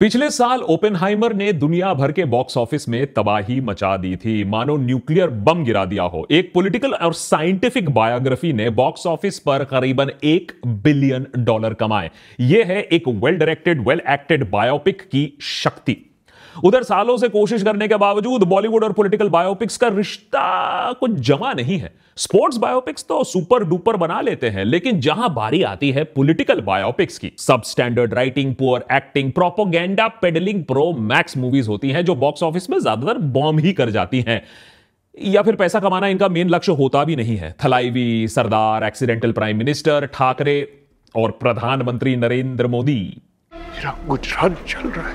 पिछले साल ओपेनहाइमर ने दुनिया भर के बॉक्स ऑफिस में तबाही मचा दी थी मानो न्यूक्लियर बम गिरा दिया हो एक पॉलिटिकल और साइंटिफिक बायोग्राफी ने बॉक्स ऑफिस पर करीबन एक बिलियन डॉलर कमाए यह है एक well directed well acted biopic की शक्ति उधर सालों से कोशिश करने के बावजूद बॉलीवुड और पॉलिटिकल बायोपिक्स का रिश्ता कुछ जमा नहीं है स्पोर्ट्स बायोपिक्स तो सुपर डुपर बना लेते हैं लेकिन जहां बारी आती है पॉलिटिकल बायोपिक्स की substandard writing poor acting propaganda peddling pro max movies होती हैं जो बॉक्स ऑफिस में ज्यादातर बॉम्ब ही कर जाती हैं या फिर पैसा कमाना इनका मेन लक्ष्य होता भी नहीं है Thalaivi Sardar accidental prime minister Thackeray और प्रधानमंत्री नरेंद्र मोदी गुजरात चल रहा है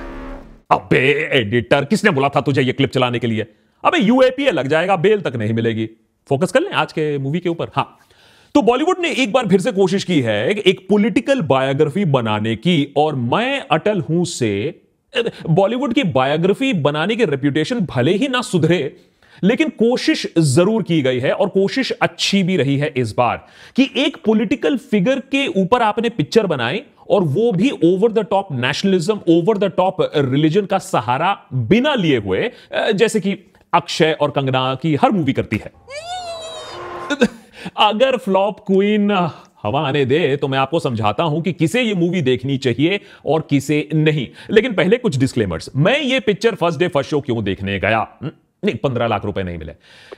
अबे एडिटर किसने बोला था तुझे ये क्लिप चलाने के लिए अबे यूएपीए लग जाएगा बेल तक नहीं मिलेगी फोकस कर लें आज के मूवी के ऊपर हाँ तो बॉलीवुड ने एक बार फिर से कोशिश की है एक पॉलिटिकल बायोग्राफी बनाने की और मैं अटल हूं से बॉलीवुड की बायोग्राफी बनाने की रेप्यूटेशन भले ही ना सुधरे लेकिन कोशिश जरूर की गई है और कोशिश अच्छी भी रही है इस बार कि एक पॉलिटिकल फिगर के ऊपर आपने पिक्चर बनाई और वो भी over the top nationalism over the top religion का सहारा बिना लिए हुए जैसे कि अक्षय और कंगना की हर मूवी करती है अगर फ्लॉप क्वीन हवा आने दे तो मैं आपको समझाता हूं कि किसे ये मूवी देखनी चाहिए और किसे नहीं लेकिन पहले कुछ डिस्क्लेमर्स मैं ये picture first day first show क्यों देखने गया हम्म, नहीं पंद्रह लाख रुपए नहीं मिले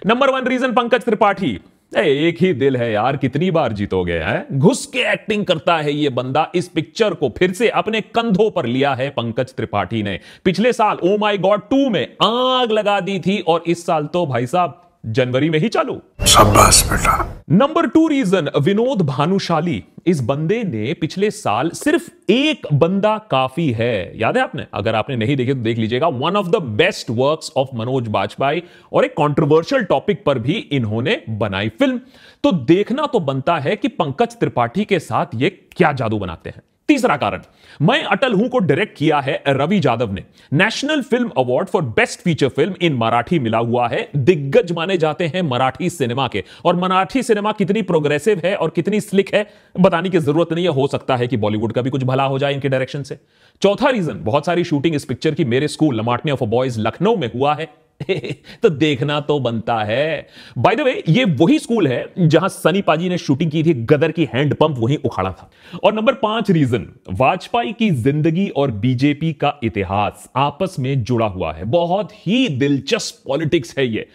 number one reason Pankaj Tripathi एक ही दिल है यार कितनी बार जीतोगे हैं घुस के एक्टिंग करता है ये बंदा इस पिक्चर को फिर से अपने कंधों पर लिया है पंकज त्रिपाठी ने पिछले साल ओ माई गॉड टू में आग लगा दी थी और इस साल तो भाई साहब जनवरी में ही चालू बेटा number two reason Vinod Bhanushali इस बंदे ने पिछले साल सिर्फ एक बंदा काफी है याद है आपने अगर आपने नहीं देखे तो देख लीजिएगा one of the best works of Manoj Bajpai और एक कंट्रोवर्शियल टॉपिक पर भी इन्होंने बनाई फिल्म तो देखना तो बनता है कि पंकज त्रिपाठी के साथ ये क्या जादू बनाते हैं तीसरा कारण मैं अटल हूं को डायरेक्ट किया है रवि जाधव ने national film award for best feature film in Marathi मिला हुआ है दिग्गज माने जाते हैं मराठी सिनेमा के और मराठी सिनेमा कितनी प्रोग्रेसिव है और कितनी स्लिक है बताने की जरूरत नहीं है हो सकता है कि बॉलीवुड का भी कुछ भला हो जाए इनके डायरेक्शन से चौथा रीजन बहुत सारी शूटिंग इस पिक्चर की मेरे school La Martiniere of boys Lucknow में हुआ है तो देखना तो बनता है बाय द वे ये वही स्कूल है जहां सनी पाजी ने शूटिंग की थी गदर की हैंडपंप वहीं उखाड़ा था और नंबर पांच रीजन वाजपेयी की जिंदगी और बीजेपी का इतिहास आपस में जुड़ा हुआ है बहुत ही दिलचस्प पॉलिटिक्स है ये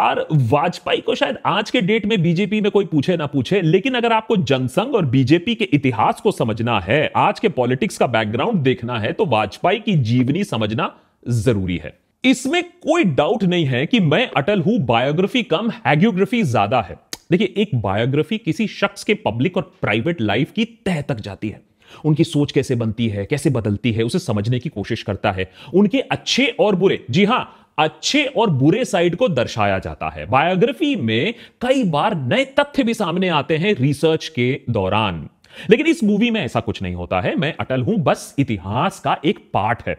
और वाजपेयी को शायद आज के डेट में बीजेपी में कोई पूछे ना पूछे लेकिन अगर आपको जनसंघ और बीजेपी के इतिहास को समझना है आज के पॉलिटिक्स का बैकग्राउंड देखना है तो वाजपेयी की जीवनी समझना जरूरी है इसमें कोई डाउट नहीं है कि मैं अटल हूं बायोग्राफी कम हैग्योग्राफी ज्यादा है देखिए एक बायोग्राफी किसी शख्स के पब्लिक और प्राइवेट लाइफ की तह तक जाती है उनकी सोच कैसे बनती है कैसे बदलती है उसे समझने की कोशिश करता है उनके अच्छे और बुरे जी हां अच्छे और बुरे साइड को दर्शाया जाता है बायोग्राफी में कई बार नए तथ्य भी सामने आते हैं रिसर्च के दौरान लेकिन इस मूवी में ऐसा कुछ नहीं होता है मैं अटल हूं बस इतिहास का एक पार्ट है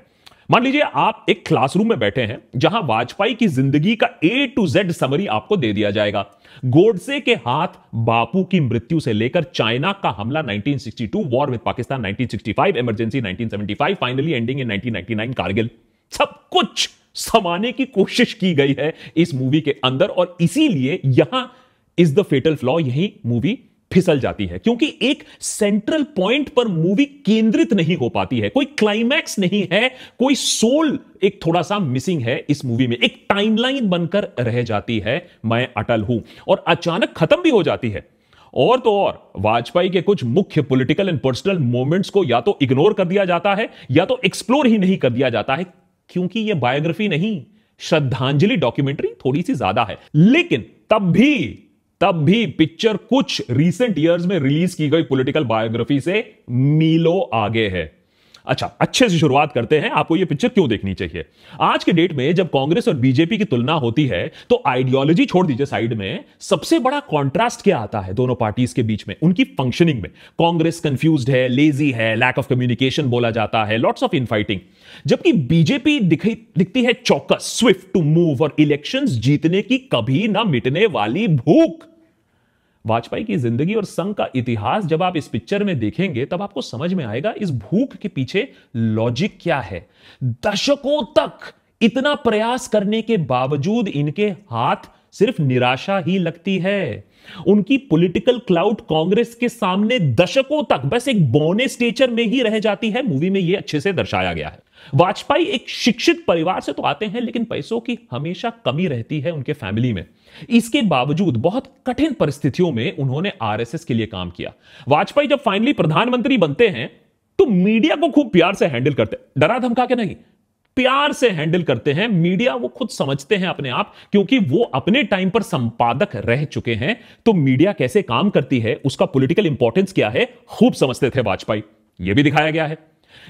मान लीजिए आप एक क्लासरूम में बैठे हैं जहां वाजपेयी की जिंदगी का ए टू जेड समरी आपको दे दिया जाएगा गोडसे के हाथ बापू की मृत्यु से लेकर चाइना का हमला 1962 war with Pakistan 1965 emergency 1975 finally ending in 1999 Kargil सब कुछ समाने की कोशिश की गई है इस मूवी के अंदर और इसीलिए यहां इज द फेटल फ्लॉ यही मूवी फिसल जाती है क्योंकि एक सेंट्रल पॉइंट पर मूवी केंद्रित नहीं हो पाती है कोई क्लाइमैक्स नहीं है कोई सोल एक थोड़ा सा मिसिंग है इस मूवी में एक टाइमलाइन बनकर रह जाती है मैं अटल हूं और अचानक खत्म भी हो जाती है और तो और वाजपेयी के कुछ मुख्य पॉलिटिकल एंड पर्सनल मोमेंट्स को या तो इग्नोर कर दिया जाता है या तो एक्सप्लोर ही नहीं कर दिया जाता है क्योंकि यह बायोग्राफी नहीं श्रद्धांजलि डॉक्यूमेंट्री थोड़ी सी ज्यादा है लेकिन तब भी तब भी पिक्चर कुछ रीसेंट ईयर्स में रिलीज की गई पॉलिटिकल बायोग्राफी से मीलो आगे है अच्छा अच्छे से शुरुआत करते हैं आपको यह पिक्चर क्यों देखनी चाहिए आज के डेट में जब कांग्रेस और बीजेपी की तुलना होती है तो आइडियोलॉजी छोड़ दीजिए साइड में सबसे बड़ा कॉन्ट्रास्ट क्या आता है दोनों पार्टीज के बीच में उनकी फंक्शनिंग में कांग्रेस कंफ्यूज है लेजी है लैक ऑफ कम्युनिकेशन बोला जाता है लॉट्स ऑफ इनफाइटिंग जबकि बीजेपी दिखी दिखती है चौकस स्विफ्ट टू मूव और इलेक्शन जीतने की कभी ना मिटने वाली भूख वाजपेयी की जिंदगी और संघ का इतिहास जब आप इस पिक्चर में देखेंगे तब आपको समझ में आएगा इस भूख के पीछे लॉजिक क्या है दशकों तक इतना प्रयास करने के बावजूद इनके हाथ सिर्फ निराशा ही लगती है उनकी पॉलिटिकल क्लाउड कांग्रेस के सामने दशकों तक बस एक बोने स्टेचर में ही रह जाती है मूवी में यह अच्छे से दर्शाया गया है वाजपेयी एक शिक्षित परिवार से तो आते हैं लेकिन पैसों की हमेशा कमी रहती है उनके फैमिली में इसके बावजूद बहुत कठिन परिस्थितियों में उन्होंने आरएसएस के लिए काम किया वाजपेयी जब फाइनली प्रधानमंत्री बनते हैं तो मीडिया को खूब प्यार से हैंडल करते डरा धमका के नहीं प्यार से हैंडल करते हैं मीडिया वो खुद समझते हैं अपने आप क्योंकि वो अपने टाइम पर संपादक रह चुके हैं तो मीडिया कैसे काम करती है उसका पॉलिटिकल इंपॉर्टेंस क्या है खूब समझते थे वाजपेयी ये भी दिखाया गया है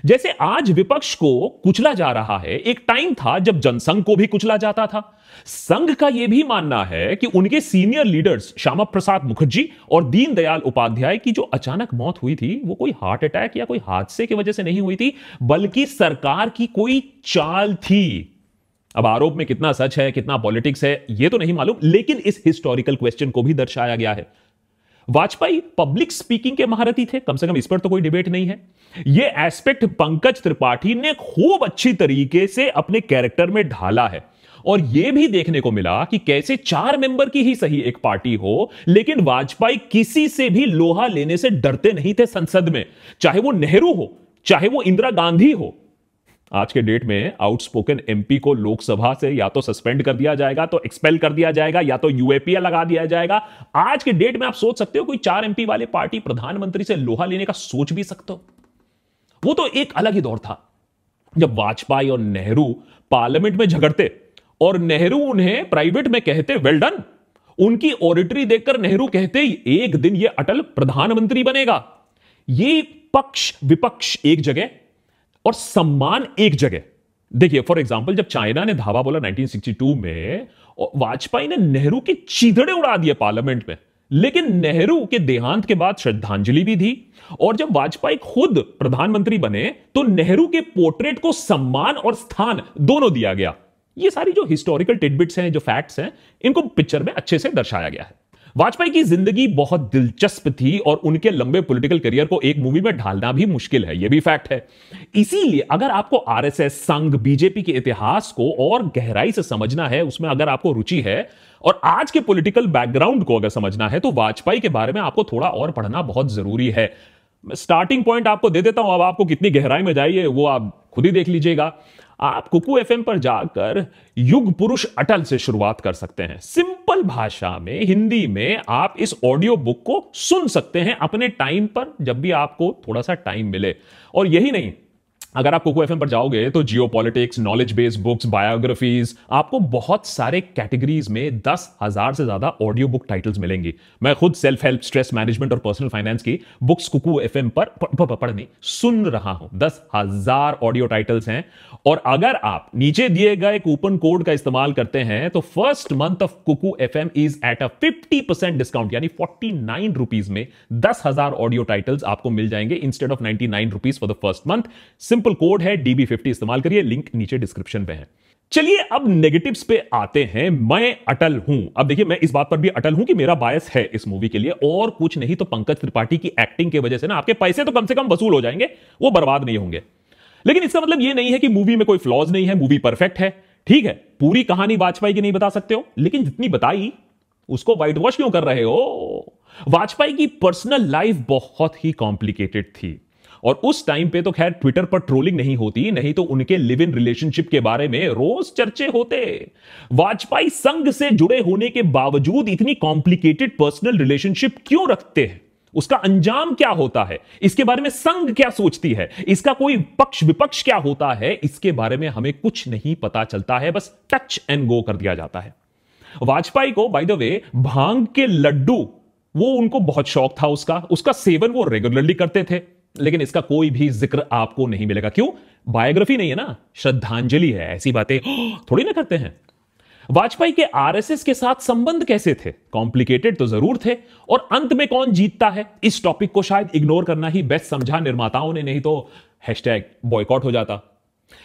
जैसे आज विपक्ष को कुचला जा रहा है एक टाइम था जब जनसंघ को भी कुचला जाता था संघ का यह भी मानना है कि उनके सीनियर लीडर्स श्यामा प्रसाद मुखर्जी और दीनदयाल उपाध्याय की जो अचानक मौत हुई थी वो कोई हार्ट अटैक या कोई हादसे की वजह से नहीं हुई थी बल्कि सरकार की कोई चाल थी अब आरोप में कितना सच है कितना पॉलिटिक्स है यह तो नहीं मालूम लेकिन इस हिस्टोरिकल क्वेश्चन को भी दर्शाया गया है वाजपेयी पब्लिक स्पीकिंग के महारथी थे कम से कम इस पर तो कोई डिबेट नहीं है यह एस्पेक्ट पंकज त्रिपाठी ने खूब अच्छी तरीके से अपने कैरेक्टर में ढाला है और यह भी देखने को मिला कि कैसे चार मेंबर की ही सही एक पार्टी हो लेकिन वाजपेयी किसी से भी लोहा लेने से डरते नहीं थे संसद में चाहे वो नेहरू हो चाहे वो इंदिरा गांधी हो आज के डेट में आउटस्पोकन एमपी को लोकसभा से या तो सस्पेंड कर दिया जाएगा तो एक्सपेल कर दिया जाएगा या तो यूएपीए लगा दिया जाएगा आज के डेट में आप सोच सकते हो कोई चार एमपी वाले पार्टी प्रधानमंत्री से लोहा लेने का सोच भी सकते हो वो तो एक अलग ही दौर था जब वाजपेयी और नेहरू पार्लियामेंट में झगड़ते और नेहरू उन्हें प्राइवेट में कहते वेल डन उनकी ओरिटरी देखकर नेहरू कहते एक दिन यह अटल प्रधानमंत्री बनेगा ये पक्ष विपक्ष एक जगह और सम्मान एक जगह देखिए फॉर एग्जाम्पल जब चाइना ने धावा बोला 1962 में वाजपेयी ने नेहरू के चीदड़े उड़ा दिए पार्लियामेंट में लेकिन नेहरू के देहांत के बाद श्रद्धांजलि भी दी और जब वाजपेयी खुद प्रधानमंत्री बने तो नेहरू के पोर्ट्रेट को सम्मान और स्थान दोनों दिया गया ये सारी जो हिस्टोरिकल टिडबिट्स हैं जो फैक्ट्स हैं इनको पिक्चर में अच्छे से दर्शाया गया है वाजपेयी की जिंदगी बहुत दिलचस्प थी और उनके लंबे पॉलिटिकल करियर को एक मूवी में ढालना भी मुश्किल है यह भी फैक्ट है इसीलिए अगर आपको आरएसएस संघ बीजेपी के इतिहास को और गहराई से समझना है उसमें अगर आपको रुचि है और आज के पॉलिटिकल बैकग्राउंड को अगर समझना है तो वाजपेयी के बारे में आपको थोड़ा और पढ़ना बहुत जरूरी है स्टार्टिंग पॉइंट आपको दे देता हूं अब आपको कितनी गहराई में जाइए वो आप खुद ही देख लीजिएगा आप कुकू एफ पर जाकर युग पुरुष अटल से शुरुआत कर सकते हैं सिंपल सरल भाषा में हिंदी में आप इस ऑडियो बुक को सुन सकते हैं अपने टाइम पर जब भी आपको थोड़ा सा टाइम मिले और यही नहीं अगर आप कोको एफ पर जाओगे तो geopolitics knowledge based books biographies आपको बहुत सारे कैटेगरीज में दस हजार से ज्यादा ऑडियो बुक टाइटल्स मिलेंगी मैं खुद सेल्फ हेल्प स्ट्रेस मैनेजमेंट और पर्सनल फाइनेंस की बुक्स कुकू एफ पर पढ़ने सुन रहा हूं दस हजार ऑडियो टाइटल्स हैं और अगर आप नीचे दिए गए कूपन कोड का इस्तेमाल करते हैं तो first month of Kuku F is at a fifty percent discount यानी फोर्टी नाइन रुपीज में दस हजार ऑडियो टाइटल्स आपको मिल जाएंगे instead of ninety nine rupees for the first month simple code है डीबी फिफ्टी इस्तेमाल करिए लिंक नीचे डिस्क्रिप्शन में है चलिए अब नेगेटिव्स पे आते हैं मैं अटल हूं अब देखिए मैं इस बात पर भी अटल हूं कि मेरा बायस है इस मूवी के लिए और कुछ नहीं तो पंकज त्रिपाठी की एक्टिंग के वजह से ना आपके पैसे तो कम से कम वसूल हो जाएंगे वो बर्बाद नहीं होंगे लेकिन इसका मतलब ये नहीं है कि मूवी में कोई फ्लॉज नहीं है मूवी परफेक्ट है ठीक है पूरी कहानी वाजपेयी की नहीं बता सकते हो लेकिन जितनी बताई उसको व्हाइट वॉश क्यों कर रहे हो वाजपेयी की पर्सनल लाइफ बहुत ही कॉम्प्लिकेटेड थी और उस टाइम पे तो खैर ट्विटर पर ट्रोलिंग नहीं होती नहीं तो उनके लिव इन रिलेशनशिप के बारे में रोज चर्चे होते वाजपेयी संघ से जुड़े होने के बावजूद इतनी कॉम्प्लिकेटेड पर्सनल रिलेशनशिप क्यों रखते हैं उसका अंजाम क्या होता है इसके बारे में संघ क्या सोचती है इसका कोई पक्ष विपक्ष क्या होता है इसके बारे में हमें कुछ नहीं पता चलता है बस टच एंड गो कर दिया जाता है वाजपेयी को बाय द वे भांग के लड्डू वो उनको बहुत शौक था उसका उसका सेवन वो रेगुलरली करते थे लेकिन इसका कोई भी जिक्र आपको नहीं मिलेगा क्यों बायोग्राफी नहीं है ना श्रद्धांजलि है ऐसी बातें थोड़ी ना करते हैं वाजपेयी के आरएसएस के साथ संबंध कैसे थे कॉम्प्लिकेटेड तो जरूर थे और अंत में कौन जीतता है इस टॉपिक को शायद इग्नोर करना ही बेस्ट समझा निर्माताओं ने नहीं तो हैशटैग बॉयकॉट हो जाता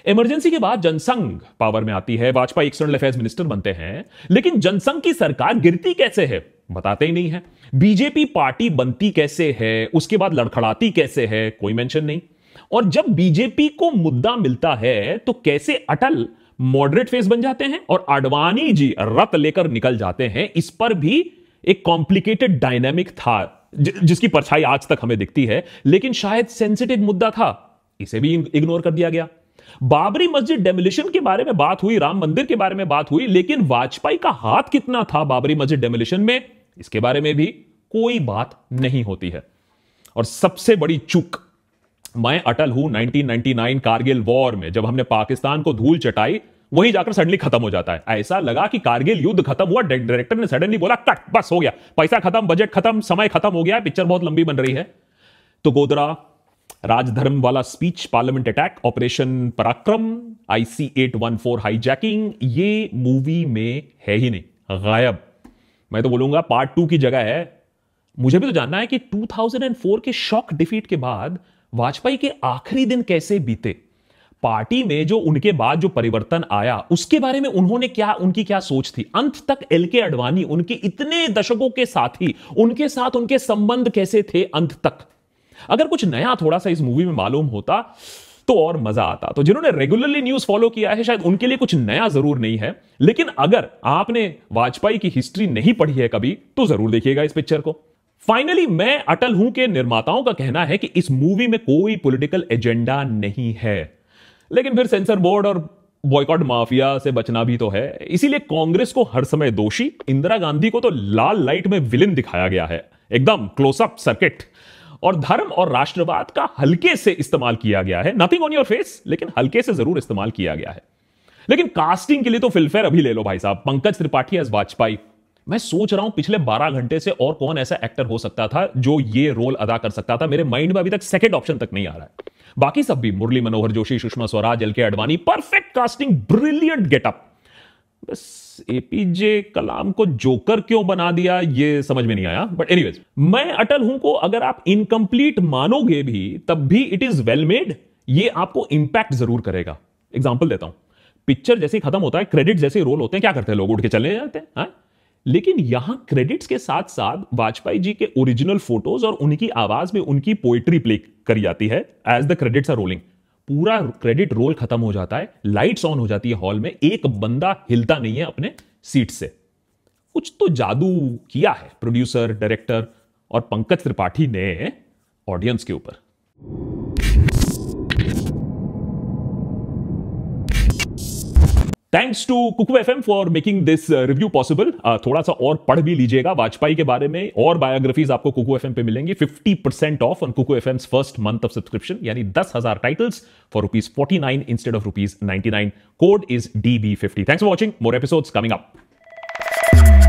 इमरजेंसी के बाद जनसंघ पावर में आती है वाजपेयी एक्सटर्नल अफेयर मिनिस्टर बनते हैं लेकिन जनसंघ की सरकार गिरती कैसे है बताते ही नहीं है बीजेपी पार्टी बनती कैसे है उसके बाद लड़खड़ाती कैसे है कोई मेंशन नहीं और जब बीजेपी को मुद्दा मिलता है तो कैसे अटल मॉडरेट फेस बन जाते हैं और आडवाणी जी रथ लेकर निकल जाते हैं इस पर भी एक कॉम्प्लिकेटेड डायनेमिक था जिसकी परछाई आज तक हमें दिखती है लेकिन शायद सेंसिटिव मुद्दा था इसे भी इग्नोर कर दिया गया बाबरी मस्जिद डेमोलिशन के बारे में बात हुई राम मंदिर के बारे में बात हुई लेकिन वाजपेयी का हाथ कितना था बाबरी मस्जिद डेमोलिशन में इसके बारे में भी कोई बात नहीं होती है और सबसे बड़ी चूक मैं अटल हूं 1999 कारगिल वॉर में जब हमने पाकिस्तान को धूल चटाई वहीं जाकर सडनली खत्म हो जाता है ऐसा लगा कि कारगिल युद्ध खत्म हुआ डायरेक्टर ने सडनली बोला कट बस हो गया पैसा खत्म बजट खत्म समय खत्म हो गया पिक्चर बहुत लंबी बन रही है तो गोदरा राजधर्म वाला speech parliament attack operation Parakram IC eight one four hijacking ये मूवी में है ही नहीं गायब मैं तो बोलूंगा पार्ट टू की जगह है मुझे भी तो जानना है कि 2004 के शॉक डिफीट के बाद वाजपेयी के आखिरी दिन कैसे बीते पार्टी में जो उनके बाद जो परिवर्तन आया उसके बारे में उन्होंने क्या उनकी क्या सोच थी अंत तक एल के अडवाणी उनके इतने दशकों के साथ ही उनके साथ उनके संबंध कैसे थे अंत तक अगर कुछ नया थोड़ा सा इस मूवी में मालूम होता तो और मजा आता तो जिन्होंने रेगुलरली न्यूज फॉलो किया है शायद उनके लिए कुछ नया जरूर नहीं है लेकिन अगर आपने वाजपेयी की हिस्ट्री नहीं पढ़ी है कभी तो जरूर देखिएगा इस पिक्चर को फाइनली मैं अटल हूं के निर्माताओं का कहना है कि इस मूवी में कोई पॉलिटिकल एजेंडा नहीं है लेकिन फिर सेंसर बोर्ड और बॉयकॉट माफिया से बचना भी तो है इसीलिए कांग्रेस को हर समय दोषी इंदिरा गांधी को तो लाल लाइट में विलिन दिखाया गया है एकदम क्लोजअप सर्किट और धर्म और राष्ट्रवाद का हल्के से इस्तेमाल किया गया है नथिंग ऑन योर फेस लेकिन हल्के से जरूर इस्तेमाल किया गया है लेकिन कास्टिंग के लिए तो फिल्मफेयर अभी ले लो भाई साहब पंकज त्रिपाठी एज वाजपेयी मैं सोच रहा हूं पिछले 12 घंटे से और कौन ऐसा एक्टर हो सकता था जो ये रोल अदा कर सकता था मेरे माइंड में अभी तक सेकंड ऑप्शन तक नहीं आ रहा है बाकी सब भी Murli Manohar Joshi Sushma Swaraj L K Advani perfect casting brilliant getup बस एपीजे कलाम को जोकर क्यों बना दिया ये समझ में नहीं आया बट एनी मैं अटल हूं को अगर आप इनकम्प्लीट मानोगे भी तब भी इट इज वेल मेड ये आपको इंपैक्ट जरूर करेगा एग्जाम्पल देता हूं पिक्चर जैसे खत्म होता है क्रेडिट जैसे रोल होते हैं क्या करते हैं लोग उठ के चले जाते हैं हा? लेकिन यहां क्रेडिट्स के साथ साथ वाजपेयी जी के ओरिजिनल फोटोज और उनकी आवाज में उनकी पोएट्री प्ले करी जाती है as the credits are rolling पूरा क्रेडिट रोल खत्म हो जाता है लाइट्स ऑन हो जाती है हॉल में एक बंदा हिलता नहीं है अपने सीट से कुछ तो जादू किया है प्रोड्यूसर डायरेक्टर और पंकज त्रिपाठी ने ऑडियंस के ऊपर thanks to Kuku F M for making this review possible थोड़ा सा और पढ़ भी लीजिएगा वाजपेयी के बारे में और बायोग्राफीज आपको कुकू एफ एम पे मिलेंगी fifty percent off on Kuku F M first month of subscription यानी दस हजार titles for rupees forty nine instead of rupees ninety nine code is D B fifty thanks for watching more episode coming up